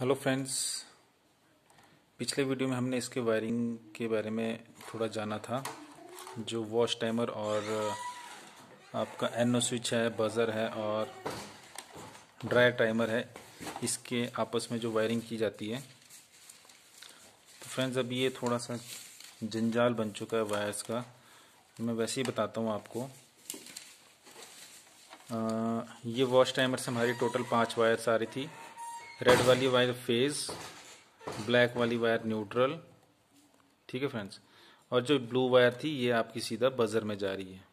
hello friends पिछले video में हमने इसके वायरिंग के बारे में थोड़ा जाना था जो वॉश टाइमर और आपका एन स्विच है बज़र है और ड्रायर टाइमर है इसके आपस में जो वायरिंग की जाती है तो फ्रेंड्स अभी ये थोड़ा सा जंजाल बन चुका है वायर्स का मैं वैसे ही बताता हूँ आपको आ, ये वॉश टाइमर से हमारी टोटल पाँच वायर्स आ रही थी रेड वाली वायर फेज ब्लैक वाली वायर न्यूट्रल ठीक है फ्रेंड्स और जो ब्लू वायर थी ये आपकी सीधा बजर में जा रही है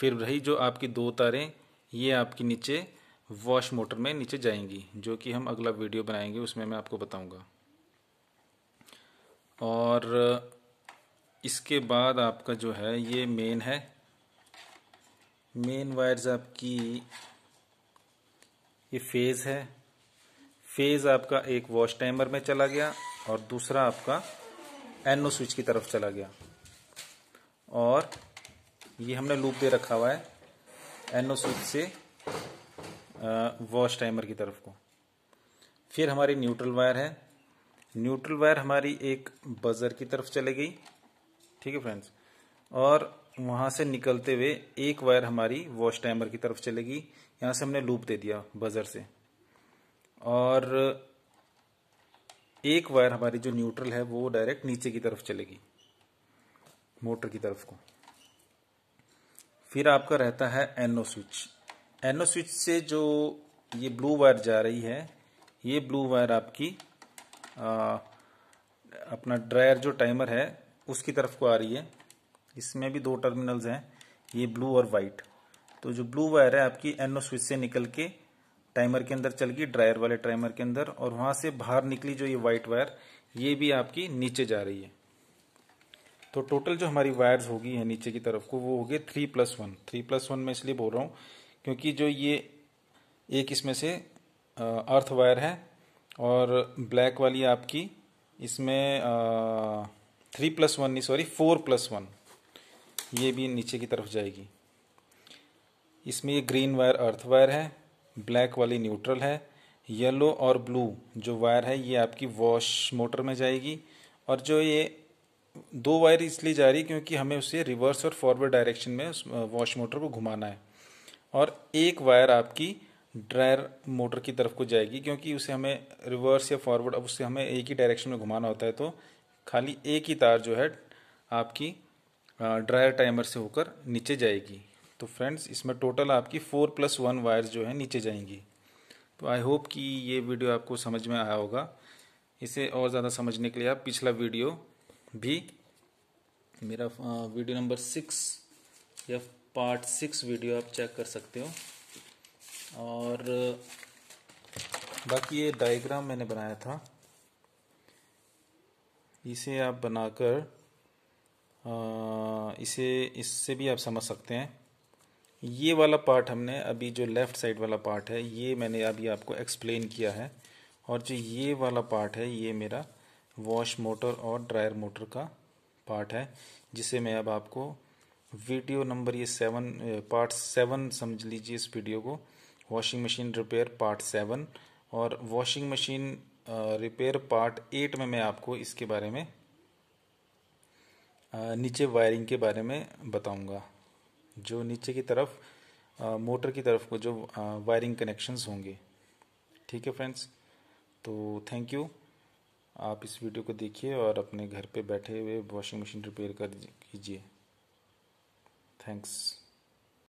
फिर रही जो आपकी दो तारें ये आपकी नीचे वॉश मोटर में नीचे जाएंगी जो कि हम अगला वीडियो बनाएंगे उसमें मैं आपको बताऊंगा और इसके बाद आपका जो है ये मेन है मेन वायर्स आपकी ये फेज़ है फेज़ आपका एक वॉश टाइमर में चला गया और दूसरा आपका एनो स्विच की तरफ चला गया और ये हमने लूप दे रखा हुआ है एनो स्विच से वॉश टाइमर की तरफ को फिर हमारी न्यूट्रल वायर है न्यूट्रल वायर हमारी एक बजर की तरफ चले गई ठीक है फ्रेंड्स और वहां से निकलते हुए एक वायर हमारी वॉश टाइमर की तरफ चलेगी यहां से हमने लूप दे दिया बजर से और एक वायर हमारी जो न्यूट्रल है वो डायरेक्ट नीचे की तरफ चलेगी मोटर की तरफ को फिर आपका रहता है एनो स्विच एनो स्विच से जो ये ब्लू वायर जा रही है ये ब्लू वायर आपकी आ, अपना ड्रायर जो टाइमर है उसकी तरफ को आ रही है इसमें भी दो टर्मिनल्स हैं ये ब्लू और वाइट तो जो ब्लू वायर है आपकी एनो स्विच से निकल के टाइमर के अंदर चल गई ड्रायर वाले टाइमर के अंदर और वहां से बाहर निकली जो ये वाइट वायर ये भी आपकी नीचे जा रही है तो टोटल जो हमारी वायर्स होगी है नीचे की तरफ को वो हो गए three plus one three plus one मैं इसलिए बोल रहा हूँ क्योंकि जो ये एक इसमें से अर्थ वायर है और ब्लैक वाली आपकी इसमें थ्री प्लस वन नहीं सॉरी फोर प्लस वन ये भी नीचे की तरफ जाएगी इसमें ये ग्रीन वायर अर्थ वायर है ब्लैक वाली न्यूट्रल है येलो और ब्लू जो वायर है ये आपकी वॉश मोटर में जाएगी और जो ये दो वायर इसलिए जा रही क्योंकि हमें उसे रिवर्स और फॉरवर्ड डायरेक्शन में उस वॉश मोटर को घुमाना है और एक वायर आपकी ड्रायर मोटर की तरफ को जाएगी क्योंकि उसे हमें रिवर्स या फॉरवर्ड अब उससे हमें एक ही डायरेक्शन में घुमाना होता है तो खाली एक ही तार जो है आपकी ड्रायर टाइमर से होकर नीचे जाएगी तो फ्रेंड्स इसमें टोटल आपकी फोर प्लस वन वायर्स जो है नीचे जाएंगी तो आई होप कि ये वीडियो आपको समझ में आया होगा इसे और ज़्यादा समझने के लिए आप पिछला वीडियो भी मेरा वीडियो नंबर सिक्स या पार्ट सिक्स वीडियो आप चेक कर सकते हो और बाकी ये डायग्राम मैंने बनाया था इसे आप बनाकर इसे इससे भी आप समझ सकते हैं ये वाला पार्ट हमने अभी जो लेफ़्ट साइड वाला पार्ट है ये मैंने अभी आपको एक्सप्लेन किया है और जो ये वाला पार्ट है ये मेरा वॉश मोटर और ड्रायर मोटर का पार्ट है जिसे मैं अब आपको वीडियो नंबर ये सेवन पार्ट सेवन समझ लीजिए इस वीडियो को washing machine repair part seven और washing machine repair part eight में मैं आपको इसके बारे में नीचे वायरिंग के बारे में बताऊंगा जो नीचे की तरफ मोटर की तरफ को जो वायरिंग कनेक्शंस होंगे ठीक है फ्रेंड्स तो थैंक यू आप इस वीडियो को देखिए और अपने घर पे बैठे हुए वॉशिंग मशीन रिपेयर कर कीजिए थैंक्स